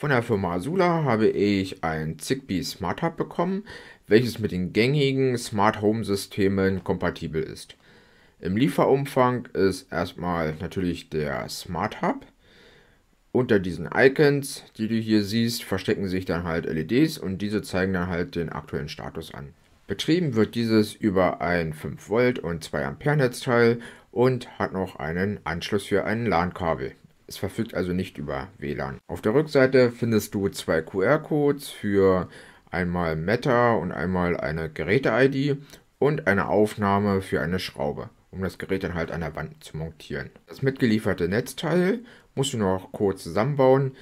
Von der Firma Azula habe ich ein Zigbee Smart Hub bekommen, welches mit den gängigen Smart Home Systemen kompatibel ist. Im Lieferumfang ist erstmal natürlich der Smart Hub. Unter diesen Icons, die du hier siehst, verstecken sich dann halt LEDs und diese zeigen dann halt den aktuellen Status an. Betrieben wird dieses über ein 5 Volt und 2 Ampere Netzteil und hat noch einen Anschluss für ein LAN-Kabel. Es verfügt also nicht über WLAN. Auf der Rückseite findest du zwei QR-Codes für einmal Meta und einmal eine Geräte-ID und eine Aufnahme für eine Schraube, um das Gerät dann halt an der Wand zu montieren. Das mitgelieferte Netzteil musst du noch kurz zusammenbauen.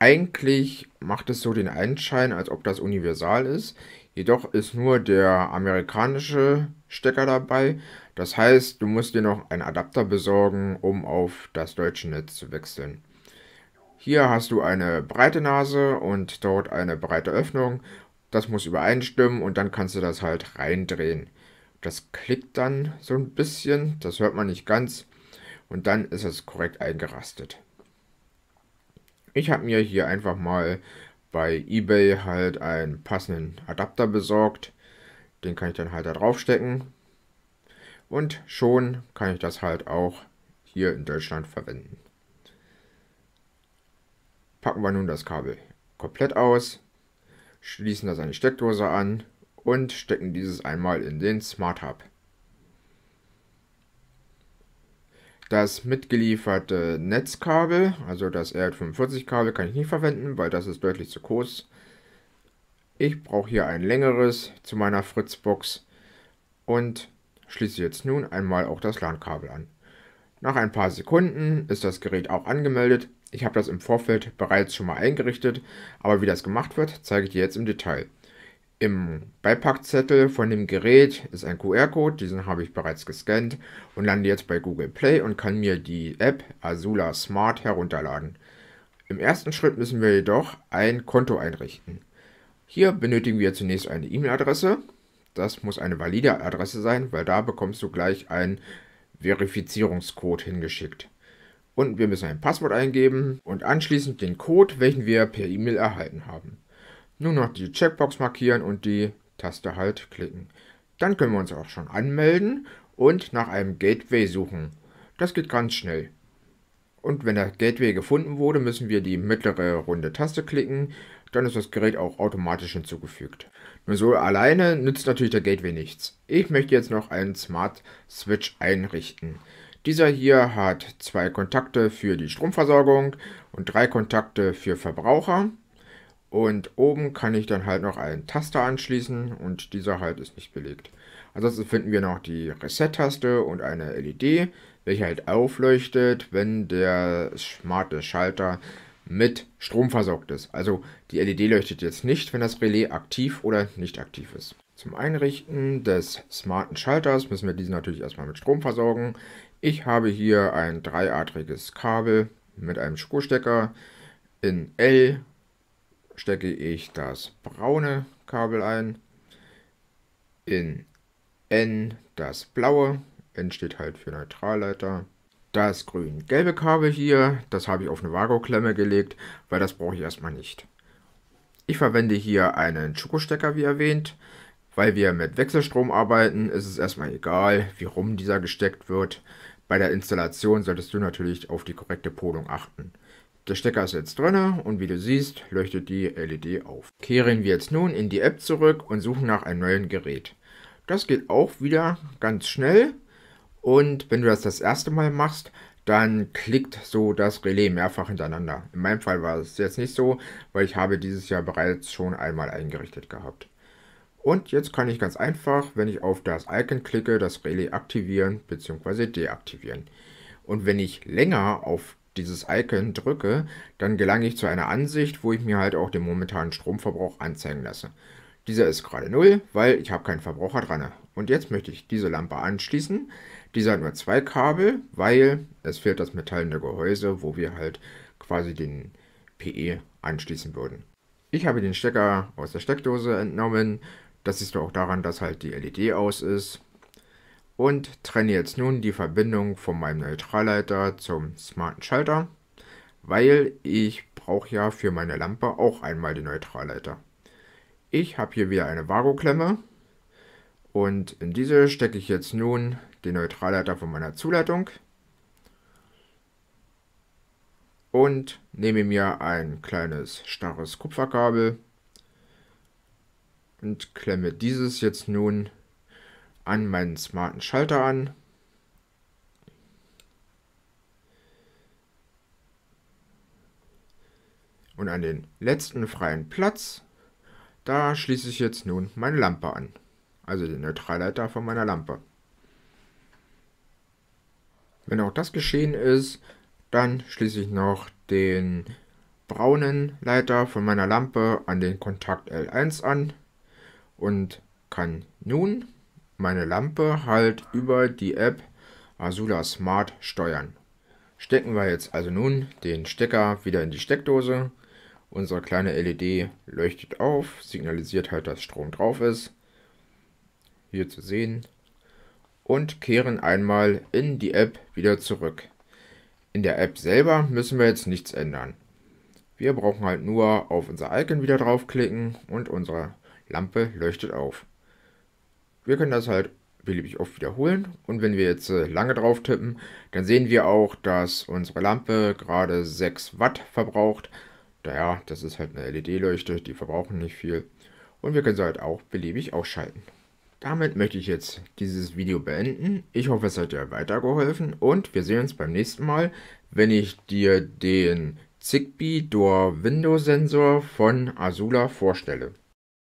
Eigentlich macht es so den Einschein, als ob das universal ist. Jedoch ist nur der amerikanische Stecker dabei. Das heißt, du musst dir noch einen Adapter besorgen, um auf das deutsche Netz zu wechseln. Hier hast du eine breite Nase und dort eine breite Öffnung. Das muss übereinstimmen und dann kannst du das halt reindrehen. Das klickt dann so ein bisschen, das hört man nicht ganz und dann ist es korrekt eingerastet. Ich habe mir hier einfach mal bei eBay halt einen passenden Adapter besorgt. Den kann ich dann halt da draufstecken. Und schon kann ich das halt auch hier in Deutschland verwenden. Packen wir nun das Kabel komplett aus, schließen das an die Steckdose an und stecken dieses einmal in den Smart Hub. Das mitgelieferte Netzkabel, also das RL45-Kabel, kann ich nicht verwenden, weil das ist deutlich zu groß. Ich brauche hier ein längeres zu meiner Fritzbox und schließe jetzt nun einmal auch das LAN-Kabel an. Nach ein paar Sekunden ist das Gerät auch angemeldet. Ich habe das im Vorfeld bereits schon mal eingerichtet, aber wie das gemacht wird, zeige ich dir jetzt im Detail. Im Beipackzettel von dem Gerät ist ein QR-Code, diesen habe ich bereits gescannt und lande jetzt bei Google Play und kann mir die App Azula Smart herunterladen. Im ersten Schritt müssen wir jedoch ein Konto einrichten. Hier benötigen wir zunächst eine E-Mail-Adresse das muss eine valide Adresse sein, weil da bekommst du gleich einen Verifizierungscode hingeschickt. Und wir müssen ein Passwort eingeben und anschließend den Code, welchen wir per E-Mail erhalten haben. Nur noch die Checkbox markieren und die Taste Halt klicken. Dann können wir uns auch schon anmelden und nach einem Gateway suchen. Das geht ganz schnell. Und wenn der Gateway gefunden wurde, müssen wir die mittlere runde Taste klicken, dann ist das Gerät auch automatisch hinzugefügt. Nur so alleine nützt natürlich der Gateway nichts. Ich möchte jetzt noch einen Smart Switch einrichten. Dieser hier hat zwei Kontakte für die Stromversorgung und drei Kontakte für Verbraucher. Und oben kann ich dann halt noch einen Taster anschließen und dieser halt ist nicht belegt. Ansonsten finden wir noch die Reset-Taste und eine LED welche halt aufleuchtet, wenn der smarte Schalter mit Strom versorgt ist. Also die LED leuchtet jetzt nicht, wenn das Relais aktiv oder nicht aktiv ist. Zum Einrichten des smarten Schalters müssen wir diesen natürlich erstmal mit Strom versorgen. Ich habe hier ein dreiadriges Kabel mit einem Spurstecker. In L stecke ich das braune Kabel ein. In N das blaue N steht halt für Neutralleiter. Das grün-gelbe Kabel hier, das habe ich auf eine Vago-Klemme gelegt, weil das brauche ich erstmal nicht. Ich verwende hier einen Schokostecker, wie erwähnt. Weil wir mit Wechselstrom arbeiten, ist es erstmal egal, wie rum dieser gesteckt wird. Bei der Installation solltest du natürlich auf die korrekte Polung achten. Der Stecker ist jetzt drin und wie du siehst, leuchtet die LED auf. Kehren wir jetzt nun in die App zurück und suchen nach einem neuen Gerät. Das geht auch wieder ganz schnell. Und wenn du das das erste Mal machst, dann klickt so das Relais mehrfach hintereinander. In meinem Fall war es jetzt nicht so, weil ich habe dieses Jahr bereits schon einmal eingerichtet gehabt. Und jetzt kann ich ganz einfach, wenn ich auf das Icon klicke, das Relais aktivieren bzw. deaktivieren. Und wenn ich länger auf dieses Icon drücke, dann gelange ich zu einer Ansicht, wo ich mir halt auch den momentanen Stromverbrauch anzeigen lasse. Dieser ist gerade null, weil ich habe keinen Verbraucher dran. Und jetzt möchte ich diese Lampe anschließen. Dieser hat nur zwei Kabel, weil es fehlt das metallene Gehäuse, wo wir halt quasi den PE anschließen würden. Ich habe den Stecker aus der Steckdose entnommen. Das siehst du auch daran, dass halt die LED aus ist. Und trenne jetzt nun die Verbindung von meinem Neutralleiter zum smarten Schalter, weil ich brauche ja für meine Lampe auch einmal den Neutralleiter. Ich habe hier wieder eine Vago-Klemme, und in diese stecke ich jetzt nun den Neutralleiter von meiner Zuleitung und nehme mir ein kleines starres Kupferkabel und klemme dieses jetzt nun an meinen smarten Schalter an. Und an den letzten freien Platz, da schließe ich jetzt nun meine Lampe an also den Neutralleiter von meiner Lampe. Wenn auch das geschehen ist, dann schließe ich noch den braunen Leiter von meiner Lampe an den Kontakt L1 an und kann nun meine Lampe halt über die App Azula Smart steuern. Stecken wir jetzt also nun den Stecker wieder in die Steckdose. Unsere kleine LED leuchtet auf, signalisiert halt, dass Strom drauf ist hier zu sehen, und kehren einmal in die App wieder zurück. In der App selber müssen wir jetzt nichts ändern. Wir brauchen halt nur auf unser Icon wieder draufklicken und unsere Lampe leuchtet auf. Wir können das halt beliebig oft wiederholen und wenn wir jetzt äh, lange drauf tippen, dann sehen wir auch, dass unsere Lampe gerade 6 Watt verbraucht. Naja, das ist halt eine LED-Leuchte, die verbrauchen nicht viel. Und wir können sie halt auch beliebig ausschalten. Damit möchte ich jetzt dieses Video beenden. Ich hoffe, es hat dir weitergeholfen und wir sehen uns beim nächsten Mal, wenn ich dir den Zigbee Door Window Sensor von Azula vorstelle.